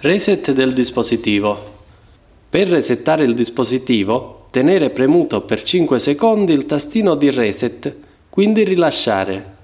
Reset del dispositivo. Per resettare il dispositivo, tenere premuto per 5 secondi il tastino di reset, quindi rilasciare.